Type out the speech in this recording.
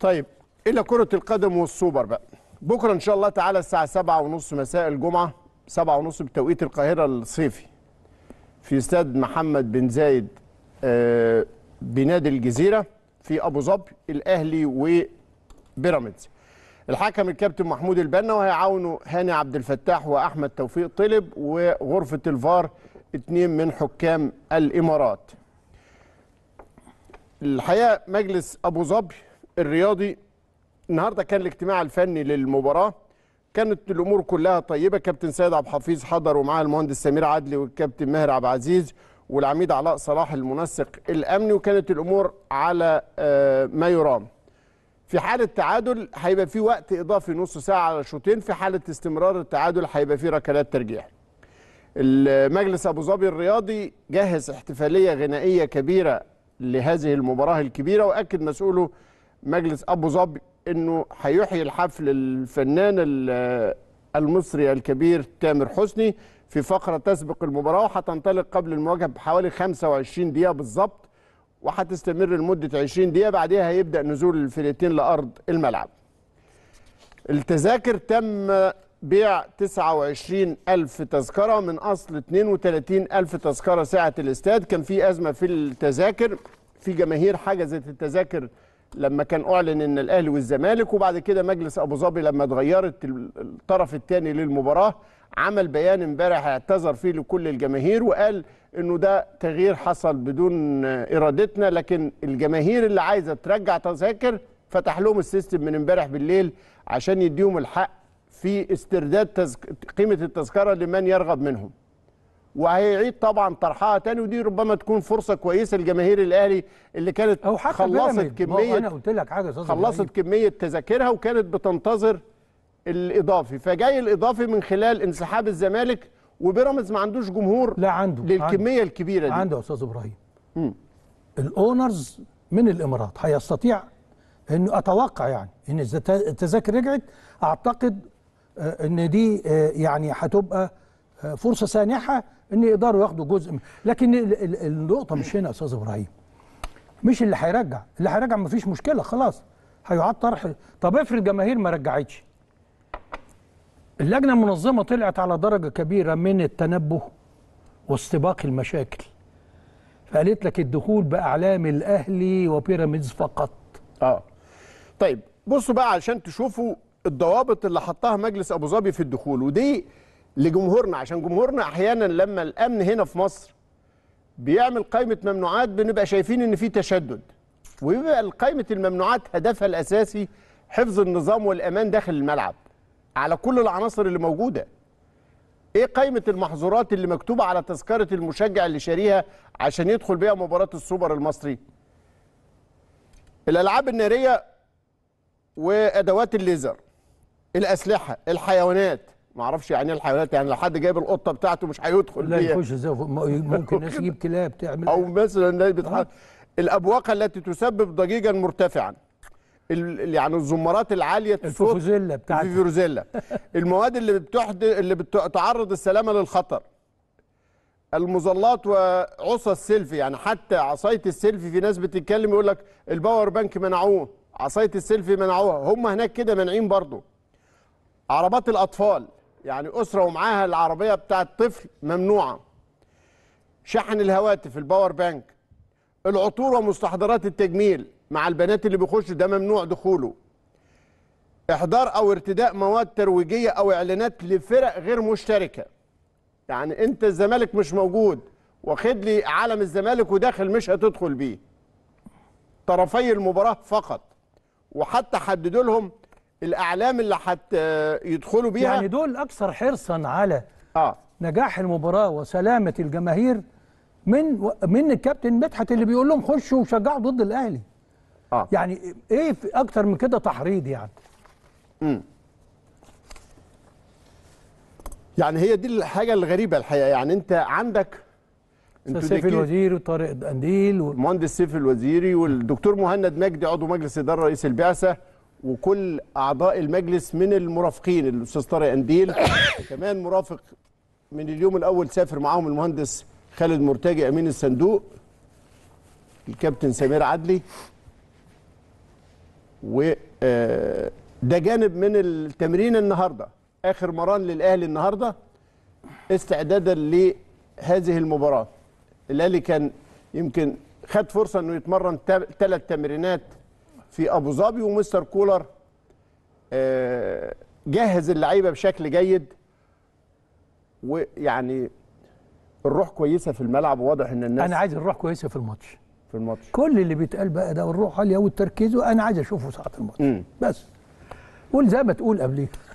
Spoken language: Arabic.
طيب الى كره القدم والسوبر بقى بكره ان شاء الله تعالى الساعه 7:30 مساء الجمعه 7:30 بتوقيت القاهره الصيفي في استاد محمد بن زايد آه، بنادي الجزيره في ابو ظبي الاهلي وبيراميدز الحكم الكابتن محمود البنا وهيعاونه هاني عبد الفتاح واحمد توفيق طلب وغرفه الفار اتنين من حكام الامارات الحقيقه مجلس ابو ظبي الرياضي النهارده كان الاجتماع الفني للمباراه كانت الامور كلها طيبه كابتن سيد عبد الحفيظ حضر ومعاه المهندس سمير عدلي والكابتن ماهر عبد العزيز والعميد علاء صلاح المنسق الامني وكانت الامور على آه، ما يرام في حاله تعادل هيبقى في وقت اضافي نص ساعه على شوطين في حاله استمرار التعادل هيبقى في ركلات ترجيح المجلس ابو ظبي الرياضي جهز احتفاليه غنائيه كبيره لهذه المباراه الكبيره واكد مسؤوله مجلس ابو ظبي انه هيحيي الحفل الفنان المصري الكبير تامر حسني في فقره تسبق المباراه وهتنطلق قبل المواجهه بحوالي 25 دقيقه بالظبط وهتستمر لمده 20 دقيقه بعدها هيبدا نزول الفريقين لارض الملعب. التذاكر تم بيع 29 ألف تذكرة من أصل 32 ألف تذكرة ساعة الاستاد كان في أزمة في التذاكر في جماهير حجزت التذاكر لما كان اعلن ان الاهلي والزمالك وبعد كده مجلس ابو ظبي لما اتغيرت الطرف الثاني للمباراه عمل بيان امبارح اعتذر فيه لكل الجماهير وقال انه ده تغيير حصل بدون ارادتنا لكن الجماهير اللي عايزه ترجع تذاكر فتح لهم السيستم من امبارح بالليل عشان يديهم الحق في استرداد تزك... قيمه التذكره لمن يرغب منهم وهيعيد طبعا طرحها تاني ودي ربما تكون فرصه كويسه لجماهير الاهلي اللي كانت أو حتى خلصت كميه انا قلت لك حاجه خلصت كميه تذاكرها وكانت بتنتظر الاضافي فجاي الاضافي من خلال انسحاب الزمالك وبيراميدز ما عندوش جمهور لا عنده للكميه عنده الكبيره دي عنده يا استاذ ابراهيم الاونرز من الامارات هيستطيع انه اتوقع يعني ان التذاكر رجعت اعتقد آه، ان دي آه، يعني هتبقى آه، فرصه سانحه ان يقدروا ياخدوا جزء لكن النقطه مش هنا يا استاذ ابراهيم مش اللي هيرجع اللي هيرجع مفيش مشكله خلاص هيعاد طرح طب افرض جماهير ما رجعتش اللجنه المنظمه طلعت على درجه كبيره من التنبه واستباق المشاكل فقالت لك الدخول باعلام الاهلي وبيراميدز فقط اه طيب بصوا بقى علشان تشوفوا الضوابط اللي حطها مجلس ابو ظبي في الدخول ودي لجمهورنا عشان جمهورنا احيانا لما الامن هنا في مصر بيعمل قائمه ممنوعات بنبقى شايفين ان في تشدد ويبقى قائمه الممنوعات هدفها الاساسي حفظ النظام والامان داخل الملعب على كل العناصر اللي موجوده ايه قائمه المحظورات اللي مكتوبه على تذكره المشجع اللي شاريها عشان يدخل بيها مباراه السوبر المصري الالعاب الناريه وادوات الليزر الاسلحه الحيوانات ما اعرفش يعني ايه الحيوانات يعني لو حد جايب القطه بتاعته مش هيدخل لا يخش ممكن ناس تجيب كلاب تعمل او مثلا ناس بتحط أه. الابواق التي تسبب ضجيجا مرتفعا يعني الزمرات العاليه الصوت الفوفوزيلا بتاعتها الفوفوزيلا المواد اللي بتحد اللي بتعرض السلامه للخطر المظلات وعصا السيلفي يعني حتى عصايه السيلفي في ناس بتتكلم يقول لك الباور بانك منعوه عصايه السيلفي منعوها هم هناك كده مانعين برضه عربات الاطفال يعني اسره ومعاها العربيه بتاعه طفل ممنوعه شحن الهواتف الباور بانك العطور ومستحضرات التجميل مع البنات اللي بيخشوا ده ممنوع دخوله احضار او ارتداء مواد ترويجيه او اعلانات لفرق غير مشتركه يعني انت الزمالك مش موجود واخد لي علم الزمالك وداخل مش هتدخل بيه طرفي المباراه فقط وحتى حددوا لهم الاعلام اللي هيدخلوا بيها يعني دول اكثر حرصا على اه نجاح المباراه وسلامه الجماهير من من الكابتن مدحت اللي بيقول لهم خشوا وشجعوا ضد الاهلي اه يعني ايه اكتر من كده تحريض يعني امم يعني هي دي الحاجه الغريبه الحقيقه يعني انت عندك سيف الوزير وطارق الدنديل والمهندس سيف الوزيري والدكتور مهند مجدي عضو مجلس اداره رئيس البعثه وكل اعضاء المجلس من المرافقين الاستاذ طارق انديل كمان مرافق من اليوم الاول سافر معاهم المهندس خالد مرتجي امين الصندوق الكابتن سمير عدلي و آه، ده جانب من التمرين النهارده اخر مران للاهلي النهارده استعدادا لهذه المباراه الاهلي كان يمكن خد فرصه انه يتمرن ثلاث تمرينات في ابو ظبي ومستر كولر آه، جهز اللعيبه بشكل جيد ويعني الروح كويسه في الملعب واضح ان الناس انا عايز الروح كويسه في الماتش في الماتش كل اللي بيتقال بقى ده والروح عاليه والتركيز وانا عايز اشوفه ساعه الماتش بس قول زي ما تقول قبليه